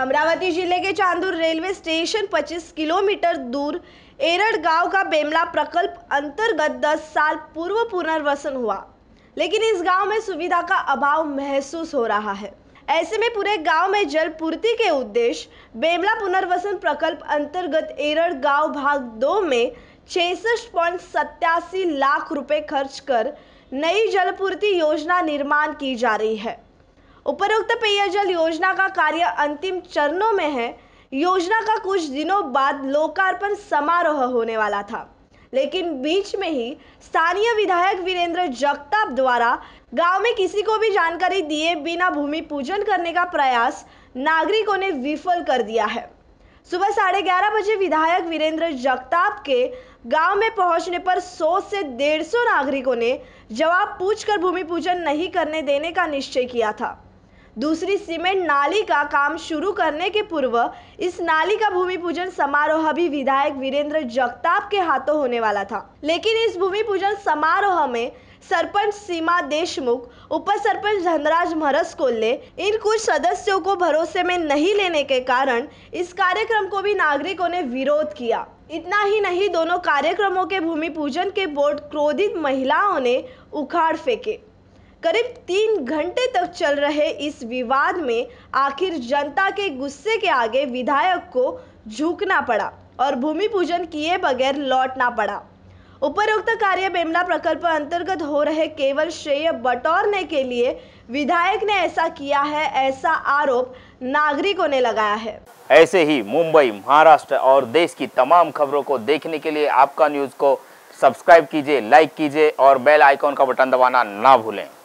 अमरावती जिले के Chandur railway station 25 kilometre दूर एरड़ गांव का बेमला प्रकल्प अंतर्गत 10 साल पूर्व पुनर्वसन हुआ लेकिन इस गांव में सुविधा का अभाव महसूस हो रहा है ऐसे में पूरे गांव में जल पूर्ति के उद्देश्य बेमला पुनर्वसन प्रकल्प अंतर्गत एरड़ गांव भाग दो में छसठ पॉइंट लाख रुपए खर्च कर नई जलपूर्ति योजना निर्माण की जा रही है उपरोक्त पेयजल योजना का कार्य अंतिम चरणों में है योजना का कुछ दिनों बाद लोकार्पण समारोह होने वाला था लेकिन बीच में ही स्थानीय विधायक वीरेंद्र जगताप द्वारा गांव में किसी को भी जानकारी दिए बिना भूमि पूजन करने का प्रयास नागरिकों ने विफल कर दिया है सुबह साढ़े ग्यारह बजे विधायक वीरेंद्र जगताप के गांव में पहुंचने पर 100 से 150 नागरिकों ने जवाब पूछकर भूमि पूजन नहीं करने देने का निश्चय किया था दूसरी सीमेंट नाली का काम शुरू करने के पूर्व इस नाली का भूमि पूजन समारोह भी विधायक वीरेंद्र जगताप के हाथों होने वाला था लेकिन इस भूमि पूजन समारोह में सरपंच सीमा देशमुख उप सरपंच धनराज महरस कोल्ले इन कुछ सदस्यों को भरोसे में नहीं लेने के कारण इस कार्यक्रम को भी नागरिकों ने विरोध किया इतना ही नहीं दोनों कार्यक्रमों के भूमि पूजन के बोर्ड क्रोधित महिलाओं ने उखाड़ फेंके करीब तीन घंटे तक चल रहे इस विवाद में आखिर जनता के गुस्से के आगे विधायक को झुकना पड़ा और भूमि पूजन किए बगैर लौटना पड़ा उपरोक्त कार्य बेमला प्रकल्प अंतर्गत हो रहे केवल श्रेय बटोरने के लिए विधायक ने ऐसा किया है ऐसा आरोप नागरिकों ने लगाया है ऐसे ही मुंबई महाराष्ट्र और देश की तमाम खबरों को देखने के लिए आपका न्यूज को सब्सक्राइब कीजिए लाइक कीजिए और बेल आइकॉन का बटन दबाना ना भूलें